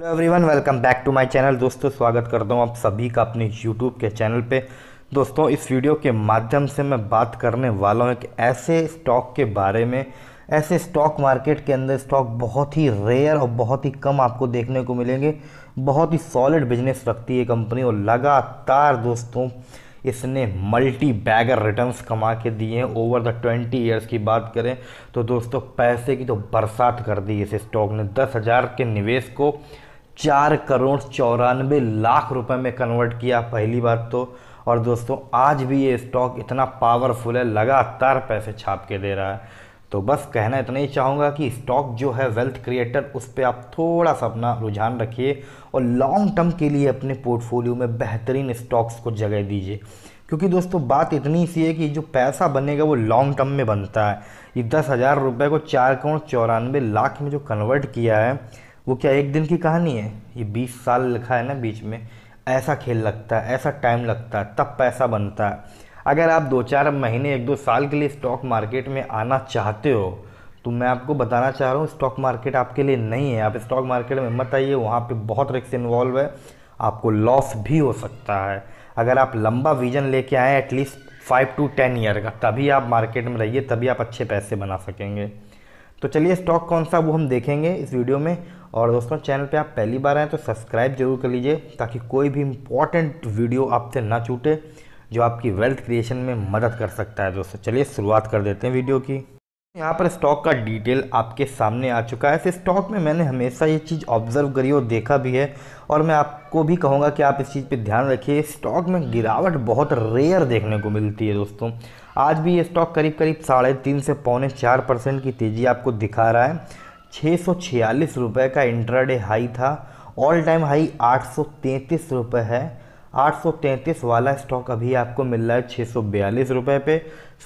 hello everyone welcome back to my channel दोस्तों स्वागत करता हूँ आप सभी का अपने यूट्यूब के चैनल पे दोस्तों इस वीडियो के माध्यम से मैं बात करने वाला हूँ एक ऐसे स्टॉक के बारे में ऐसे स्टॉक मार्केट के अंदर स्टॉक बहुत ही रेयर और बहुत ही कम आपको देखने को मिलेंगे बहुत ही सॉलिड बिजनेस रखती है कंपनी और लगातार दोस्तों इसने मल्टी बैगर रिटर्न्स कमा के दिए हैं ओवर द ट्वेंटी ईयर्स की बात करें तो दोस्तों पैसे की तो बरसात कर दी इस स्टॉक ने दस हज़ार के निवेश को चार करोड़ चौरानवे लाख रुपए में कन्वर्ट किया पहली बार तो और दोस्तों आज भी ये स्टॉक इतना पावरफुल है लगातार पैसे छाप के दे रहा है तो बस कहना इतना ही चाहूँगा कि स्टॉक जो है वेल्थ क्रिएटर उस पर आप थोड़ा सा अपना रुझान रखिए और लॉन्ग टर्म के लिए अपने पोर्टफोलियो में बेहतरीन स्टॉक्स को जगह दीजिए क्योंकि दोस्तों बात इतनी सी है कि जो पैसा बनेगा वो लॉन्ग टर्म में बनता है ये दस हज़ार रुपये को चार करोड़ चौरानवे लाख में जो कन्वर्ट किया है वो क्या एक दिन की कहानी है ये बीस साल लिखा है ना बीच में ऐसा खेल लगता है ऐसा टाइम लगता है तब पैसा बनता है अगर आप दो चार महीने एक दो साल के लिए स्टॉक मार्केट में आना चाहते हो तो मैं आपको बताना चाह रहा हूँ स्टॉक मार्केट आपके लिए नहीं है आप स्टॉक मार्केट में मत आइए वहाँ पे बहुत रिक्स इन्वॉल्व है आपको लॉस भी हो सकता है अगर आप लंबा विजन लेके आएँ at least five to ten year का तभी आप मार्केट में रहिए तभी आप अच्छे पैसे बना सकेंगे तो चलिए स्टॉक कौन सा वो हम देखेंगे इस वीडियो में और दोस्तों चैनल पे आप पहली बार आए तो सब्सक्राइब जरूर कर लीजिए ताकि कोई भी इम्पॉर्टेंट वीडियो आपसे ना छूटे जो आपकी वेल्थ क्रिएशन में मदद कर सकता है दोस्तों चलिए शुरुआत कर देते हैं वीडियो की यहाँ पर स्टॉक का डिटेल आपके सामने आ चुका है इस स्टॉक में मैंने हमेशा ये चीज़ ऑब्जर्व करी और देखा भी है और मैं आपको भी कहूँगा कि आप इस चीज़ पे ध्यान रखिए स्टॉक में गिरावट बहुत रेयर देखने को मिलती है दोस्तों आज भी ये स्टॉक करीब करीब साढ़े तीन से पौने चार परसेंट की तेज़ी आपको दिखा रहा है छः सौ छियालीस रुपये का इंट्राडे हाई था ऑल टाइम हाई आठ सौ तैंतीस रुपये है 833 वाला स्टॉक अभी आपको मिल रहा है छः सौ बयालीस पे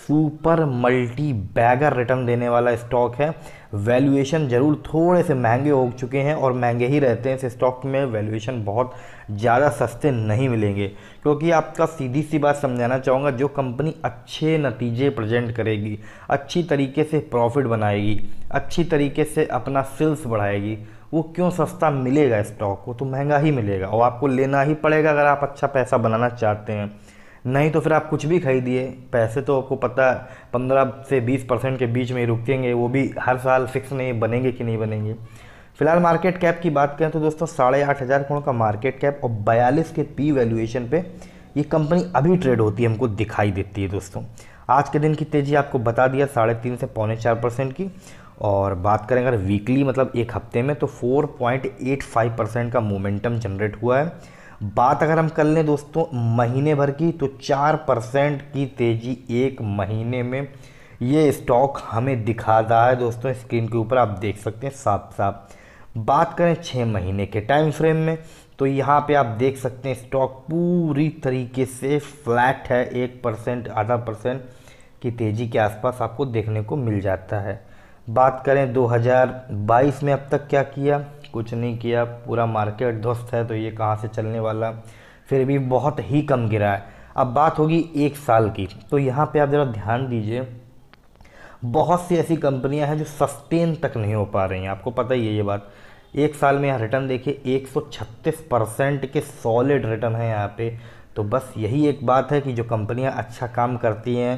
सुपर मल्टी बैगर रिटर्न देने वाला स्टॉक है वैल्यूएशन ज़रूर थोड़े से महंगे हो चुके हैं और महंगे ही रहते हैं इस स्टॉक में वैल्यूएशन बहुत ज़्यादा सस्ते नहीं मिलेंगे क्योंकि आपका सीधी सी बात समझाना चाहूँगा जो कंपनी अच्छे नतीजे प्रजेंट करेगी अच्छी तरीके से प्रॉफिट बनाएगी अच्छी तरीके से अपना सेल्स बढ़ाएगी वो क्यों सस्ता मिलेगा स्टॉक वो तो महंगा ही मिलेगा और आपको लेना ही पड़ेगा अगर आप अच्छा पैसा बनाना चाहते हैं नहीं तो फिर आप कुछ भी खरीदिए पैसे तो आपको पता पंद्रह से बीस परसेंट के बीच में ही रुकेंगे वो भी हर साल फिक्स नहीं बनेंगे कि नहीं बनेंगे फिलहाल मार्केट कैप की बात करें तो दोस्तों साढ़े आठ हज़ार करोड़ का मार्केट कैप और बयालीस के पी वैल्यूएशन पे ये कंपनी अभी ट्रेड होती है हमको दिखाई देती है दोस्तों आज के दिन की तेज़ी आपको बता दिया साढ़े तीन से पौने चार परसेंट की और बात करें अगर वीकली मतलब एक हफ्ते में तो 4.85 परसेंट का मोमेंटम जनरेट हुआ है बात अगर हम कर लें दोस्तों महीने भर की तो चार परसेंट की तेज़ी एक महीने में ये स्टॉक हमें दिखा रहा है दोस्तों स्क्रीन के ऊपर आप देख सकते हैं साफ साफ बात करें छः महीने के टाइम फ्रेम में तो यहाँ पे आप देख सकते हैं स्टॉक पूरी तरीके से फ्लैट है एक परसेंट आधा परसेंट की तेज़ी के आसपास आपको देखने को मिल जाता है बात करें 2022 में अब तक क्या किया कुछ नहीं किया पूरा मार्केट ध्वस्त है तो ये कहाँ से चलने वाला फिर भी बहुत ही कम गिरा है अब बात होगी एक साल की तो यहाँ पे आप ज़रा ध्यान दीजिए बहुत सी ऐसी कंपनियाँ हैं जो सस्टेन तक नहीं हो पा रही हैं आपको पता ही है ये बात एक साल में यहाँ रिटर्न देखिए 136 परसेंट के सॉलिड रिटर्न है यहाँ पे तो बस यही एक बात है कि जो कंपनियाँ अच्छा काम करती हैं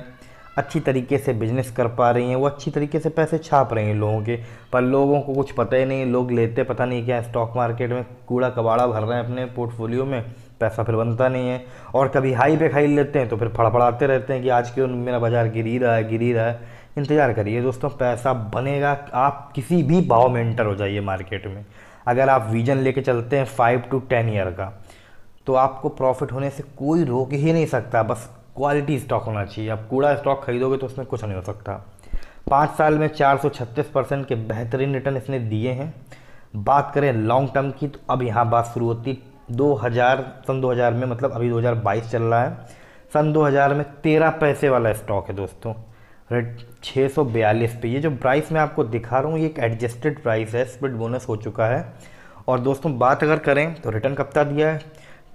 अच्छी तरीके से बिजनेस कर पा रही हैं वो अच्छी तरीके से पैसे छाप रही हैं लोगों के पर लोगों को कुछ पता ही नहीं लोग लेते पता नहीं क्या स्टॉक मार्केट में कूड़ा कबाड़ा भर रहे हैं अपने पोर्टफोलियो में पैसा फिर बनता नहीं है और कभी हाई पे खरीद लेते हैं तो फिर फड़फड़ाते रहते हैं कि आज क्यों मेरा बाज़ार गिरी रहा है गिरी रहा है इंतज़ार करिए दोस्तों पैसा बनेगा आप किसी भी भाव में इंटर हो जाइए मार्केट में अगर आप विजन लेके चलते हैं फाइव टू टेन ईयर का तो आपको प्रॉफिट होने से कोई रोक ही नहीं सकता बस क्वालिटी स्टॉक होना चाहिए आप कूड़ा स्टॉक खरीदोगे तो उसमें कुछ नहीं हो सकता पाँच साल में चार परसेंट के बेहतरीन रिटर्न इसने दिए हैं बात करें लॉन्ग टर्म की तो अब यहाँ बात शुरू होती 2000 सन 2000 में मतलब अभी 2022 चल रहा है सन 2000 में तेरह पैसे वाला स्टॉक है दोस्तों रेट छः सौ बयालीस पे ये जो प्राइस मैं आपको दिखा रहा हूँ ये एक एडजस्टेड प्राइस है स्प्रिट बोनस हो चुका है और दोस्तों बात अगर करें तो रिटर्न कब तक दिया है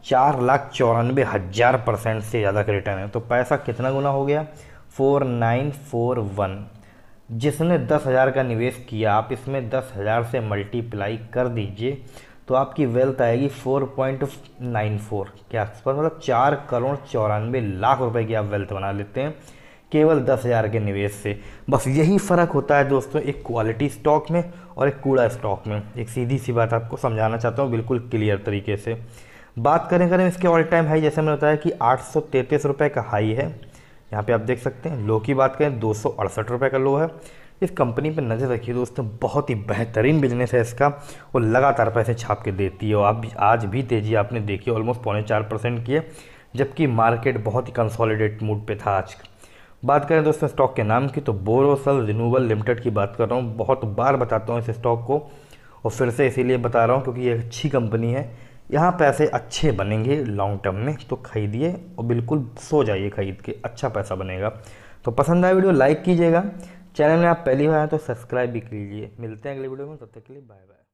चार लाख चौरानवे हज़ार परसेंट से ज़्यादा का रिटर्न है तो पैसा कितना गुना हो गया फोर नाइन फोर वन जिसने दस हज़ार का निवेश किया आप इसमें दस हज़ार से मल्टीप्लाई कर दीजिए तो आपकी वेल्थ आएगी फोर पॉइंट नाइन फोर के आसपास मतलब चार करोड़ चौरानवे लाख रुपए की आप वेल्थ बना लेते हैं केवल दस हज़ार के निवेश से बस यही फ़र्क होता है दोस्तों एक क्वालिटी स्टॉक में और एक कूड़ा स्टॉक में एक सीधी सी बात आपको समझाना चाहता हूँ बिल्कुल क्लियर तरीके से बात करें अगर इसके ऑल टाइम हाई जैसे मैंने बताया कि आठ सौ का हाई है यहाँ पे आप देख सकते हैं लो की बात करें दो सौ का लो है इस कंपनी पर नज़र रखिए दोस्तों बहुत ही बेहतरीन बिजनेस है इसका और लगातार पैसे छाप के देती है और आप भी आज भी तेज़ी आपने देखी ऑलमोस्ट पौने चार परसेंट की है जबकि मार्केट बहुत ही कंसोलिडेट मूड पे था आज बात करें दोस्तों स्टॉक के नाम की तो बोरोसल रिनूवल लिमिटेड की बात कर रहा हूँ बहुत बार बताता हूँ इस स्टॉक को और फिर से इसीलिए बता रहा हूँ क्योंकि ये अच्छी कंपनी है यहाँ पैसे अच्छे बनेंगे लॉन्ग टर्म में तो खरीदिए और बिल्कुल सो जाइए खरीद के अच्छा पैसा बनेगा तो पसंद आए वीडियो लाइक कीजिएगा चैनल में आप पहली बार आए तो सब्सक्राइब भी कीजिए मिलते हैं अगले वीडियो में तब तक के लिए बाय बाय